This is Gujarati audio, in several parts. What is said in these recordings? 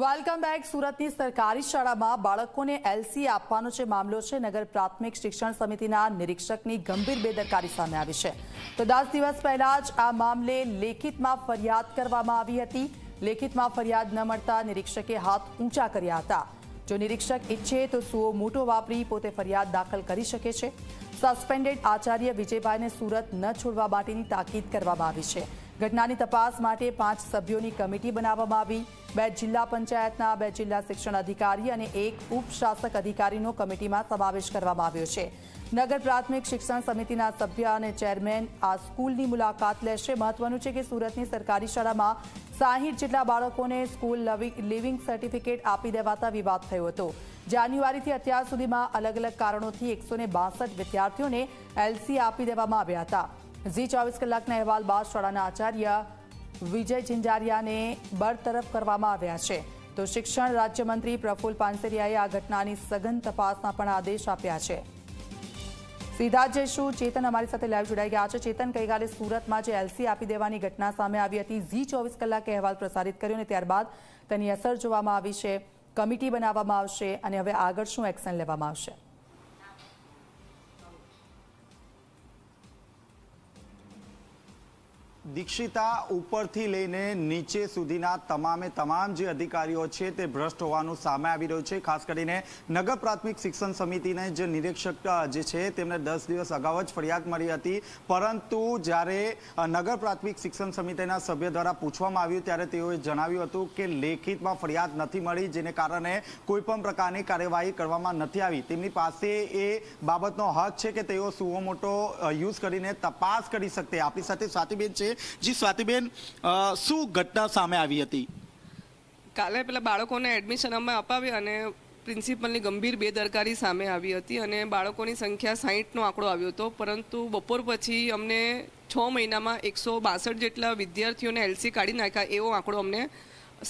વેલકમ બેક સુરતની સરકારી શાળામાં બાળકોને એલસી આપવાનો જે મામલો છે નગર પ્રાથમિક શિક્ષણ સમિતિના નિરીક્ષકની ગંભીર બેદરકારી સામે આવી છે તો દસ દિવસ પહેલા જ આ મામલે લેખિતમાં ફરિયાદ કરવામાં આવી હતી લેખિતમાં ફરિયાદ ન મળતા નિરીક્ષકે હાથ ઊંચા કર્યા હતા જો નિરીક્ષક ઈચ્છે તો સુઓ મોટો વાપરી પોતે ફરિયાદ દાખલ કરી શકે છે સસ્પેન્ડેડ આચાર્ય વિજયભાઈને સુરત ન છોડવા માટેની તાકીદ કરવામાં આવી છે ઘટનાની તપાસ માટે પાંચ સભ્યોની કમિટી બનાવવામાં આવી બે જિલ્લા પંચાયતના બે જિલ્લા શિક્ષણ અધિકારી અને એક ઉપશાસક અધિકારીનો કમિટીમાં સમાવેશ કરવામાં આવ્યો છે નગર પ્રાથમિક શિક્ષણ સમિતિના સભ્ય અને ચેરમેન આ સ્કૂલની મુલાકાત લેશે મહત્વનું છે કે સુરતની સરકારી શાળામાં સાહીઠ જેટલા બાળકોને સ્કૂલ લિવિંગ સર્ટિફિકેટ આપી દેવાતા વિવાદ થયો હતો જાન્યુઆરીથી અત્યાર સુધીમાં અલગ અલગ કારણોથી એકસો વિદ્યાર્થીઓને એલસી આપી દેવામાં આવ્યા હતા ઝી ચોવીસ કલાકના અહેવાલ બાદ શાળાના આચાર્ય વિજય ઝિંઝારિયાને બરતરફ કરવામાં આવ્યા છે તો શિક્ષણ રાજ્યમંત્રી પ્રફુલ પાનસેરિયાએ આ ઘટનાની સઘન તપાસના પણ આદેશ આપ્યા છે સીધા જ શું ચેતન અમારી સાથે લાઈવ જોડાઈ ગયા છે ચેતન ગઈકાલે સુરતમાં જે એલસી આપી દેવાની ઘટના સામે આવી હતી ઝી ચોવીસ કલાકે અહેવાલ પ્રસારિત કર્યો અને ત્યારબાદ તેની અસર જોવામાં આવી છે કમિટી બનાવવામાં આવશે અને હવે આગળ શું એક્શન લેવામાં આવશે દીક્ષિતા ઉપરથી લઈને નીચે સુધીના તમામે તમામ જે અધિકારીઓ છે તે ભ્રષ્ટ હોવાનું સામે આવી રહ્યું છે ખાસ કરીને નગર પ્રાથમિક શિક્ષણ સમિતિને જે નિરીક્ષક જે છે તેમને દસ દિવસ અગાઉ જ ફરિયાદ મળી હતી પરંતુ જ્યારે નગર પ્રાથમિક શિક્ષણ સમિતિના સભ્ય દ્વારા પૂછવામાં આવ્યું ત્યારે તેઓએ જણાવ્યું હતું કે લેખિતમાં ફરિયાદ નથી મળી જેને કારણે કોઈ પણ પ્રકારની કાર્યવાહી કરવામાં નથી આવી તેમની પાસે એ બાબતનો હક છે કે તેઓ સુઓ મોટો યુઝ કરીને તપાસ કરી શકતે આપણી સાથે સ્વાતિબેન છે જી સ્વાતિબેન શું ઘટના સામે આવી હતી કાલે પેલા બાળકોને એડમિશન અમે અપાવી અને પ્રિન્સિપલની ગંભીર બેદરકારી સામે આવી હતી અને બાળકોની સંખ્યા સાહીઠનો આંકડો આવ્યો હતો પરંતુ બપોર પછી અમને છ મહિનામાં એકસો બાસઠ જેટલા વિદ્યાર્થીઓને એલસી કાઢી નાખ્યા એવો આંકડો અમને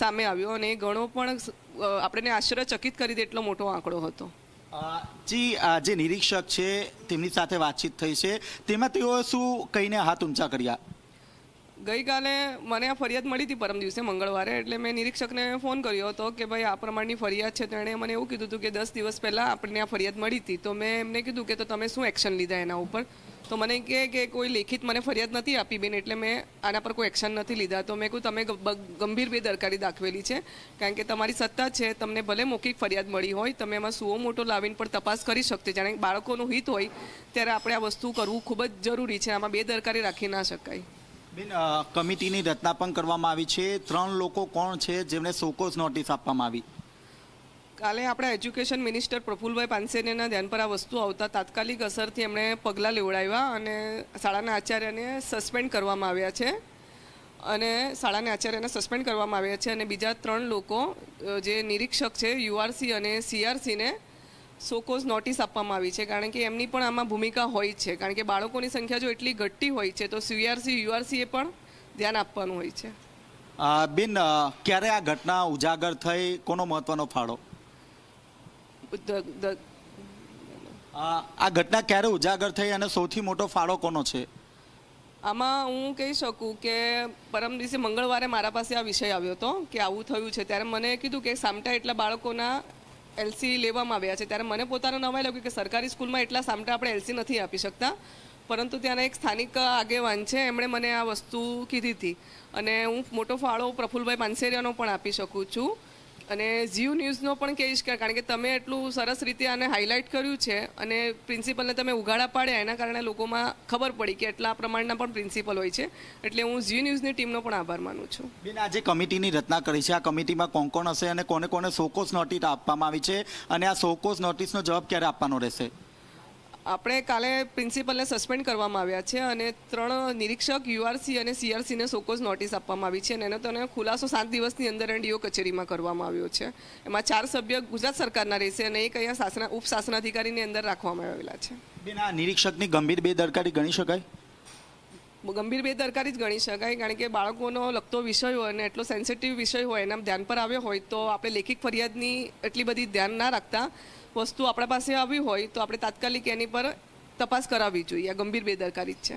સામે આવ્યો અને એ ઘણો પણ આપણને આશ્ચર્યચકિત કરી દે એટલો મોટો આંકડો હતો જી જે નિરીક્ષક છે તેમની સાથે વાતચીત થઈ છે તેમાં તેઓ શું કહીને હાથ ઊંચા કર્યા ગઈકાલે મને આ ફરિયાદ મળી હતી પરમ દિવસે મંગળવારે એટલે મેં નિરીક્ષકને ફોન કર્યો હતો કે ભાઈ આ પ્રમાણની ફરિયાદ છે તો એણે મને એવું કીધું હતું કે દસ દિવસ પહેલાં આપણને આ ફરિયાદ મળી હતી તો મેં એમને કીધું કે તો તમે શું એક્શન લીધા એના ઉપર તો મને કહે કે કોઈ લેખિત મને ફરિયાદ નથી આપી બેન એટલે મેં આના પર કોઈ એક્શન નથી લીધા તો મેં કહ્યું તમે ગંભીર બેદરકારી દાખવેલી છે કારણ કે તમારી સત્તા છે તમને ભલે મૌખિક ફરિયાદ મળી હોય તમે એમાં સુઓ મોટો લાવીને પણ તપાસ કરી શકતી જાણે બાળકોનું હિત હોય ત્યારે આપણે આ વસ્તુ કરવું ખૂબ જ જરૂરી છે આમાં બેદરકારી રાખી ના શકાય બેન કમિટીની રચના પણ કરવામાં આવી છે ત્રણ લોકો કોણ છે જેમણે સોકોસ નોટિસ આપવામાં આવી કાલે આપણા એજ્યુકેશન મિનિસ્ટર પ્રફુલભાઈ પાનસેનેના ધ્યાન પર આ વસ્તુ આવતા તાત્કાલિક અસરથી એમણે પગલાં લેવડાવ્યા અને શાળાના આચાર્યને સસ્પેન્ડ કરવામાં આવ્યા છે અને શાળાના આચાર્યને સસ્પેન્ડ કરવામાં આવ્યા છે અને બીજા ત્રણ લોકો જે નિરીક્ષક છે યુઆરસી અને સીઆરસીને સોકોઝ નોટિસ આપવામાં આવી છે કારણ કે એમની પણ આમાં ભૂમિકા હોય છે કારણ કે બાળકોની સંખ્યા જો એટલી ઘટતી હોય છે તો સીઆરસી યુઆરસીએ પણ ધ્યાન આપવાનું હોય છે બિન ક્યારે આ ઘટના ઉજાગર થઈ કોનો મહત્વનો ફાળો આ ઘટના ક્યારે ઉજાગર થઈ અને સૌથી મોટો ફાળો કોનો છે આમાં હું કહી શકું કે પરમ દિવસે મંગળવારે મારા પાસે આ વિષય આવ્યો હતો કે આવું થયું છે ત્યારે મને કીધું કે સામટા એટલા બાળકોના એલસી લેવામાં આવ્યા છે ત્યારે મને પોતાને નવાઈ લાગ્યું કે સરકારી સ્કૂલમાં એટલા સામટા આપણે એલસી નથી આપી શકતા પરંતુ ત્યાંના એક સ્થાનિક આગેવાન છે એમણે મને આ વસ્તુ કીધી હતી અને હું મોટો ફાળો પ્રફુલભાઈ પાનસેરિયાનો પણ આપી શકું છું અને ઝીવ ન્યૂઝનો પણ કહીશ કે કારણ કે તમે એટલું સરસ રીતે આને હાઇલાઇટ કર્યું છે અને પ્રિન્સિપલને તમે ઉઘાડા પાડ્યા એના કારણે લોકોમાં ખબર પડી કે એટલા પ્રમાણના પણ પ્રિન્સિપલ હોય છે એટલે હું ઝી ન્યૂઝની ટીમનો પણ આભાર માનું છું બેન આજે કમિટીની રચના કરી છે આ કમિટીમાં કોણ કોણ હશે અને કોને કોને સોકોસ નોટિસ આપવામાં આવી છે અને આ સોકોસ નોટિસનો જવાબ ક્યારે આપવાનો રહેશે આપણે કાલે પ્રિન્સિપલને સસ્પેન્ડ કરવામાં આવ્યા છે અને ત્રણ નિરીક્ષક યુઆરસી અને સીઆરસીને સોકોઝ નોટિસ આપવામાં આવી છે અને એનો તેને ખુલાસો સાત દિવસની અંદર એનડીઓ કચેરીમાં કરવામાં આવ્યો છે એમાં ચાર સભ્ય ગુજરાત સરકારના રહેશે અને એક અહીંયા શાસના અધિકારીની અંદર રાખવામાં આવેલા છે બેન આ નિરીક્ષકની ગંભીર બેદરકારી ગણી શકાય ગંભીર બેદરકારી જ ગણી શકાય કારણ કે બાળકોનો લગતો વિષય હોય અને એટલો સેન્સિટિવ વિષય હોય એના ધ્યાન પર આવ્યો હોય તો આપણે લેખિત ફરિયાદની એટલી બધી ધ્યાન ના રાખતા વસ્તુ આપણા પાસે આવી હોય તો આપણે તાત્કાલિક એની પર તપાસ કરાવવી જોઈએ આ ગંભીર બેદરકારી છે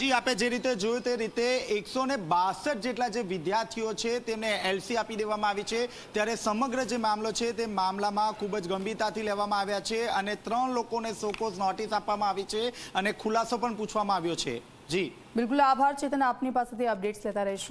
જી આપે જે રીતે જોયું તે રીતે એકસો ને બાસઠ જેટલા જે વિદ્યાર્થીઓ છે તેમને એલસી આપી દેવામાં આવી છે ત્યારે સમગ્ર જે મામલો છે તે મામલામાં ખૂબ જ ગંભીરતાથી લેવામાં આવ્યા છે અને ત્રણ લોકોને સોકોઝ નોટિસ આપવામાં આવી છે અને ખુલાસો પણ પૂછવામાં આવ્યો છે જી બિલકુલ આભાર ચેતન આપની પાસેથી અપડેટ્સ લેતા રહીશું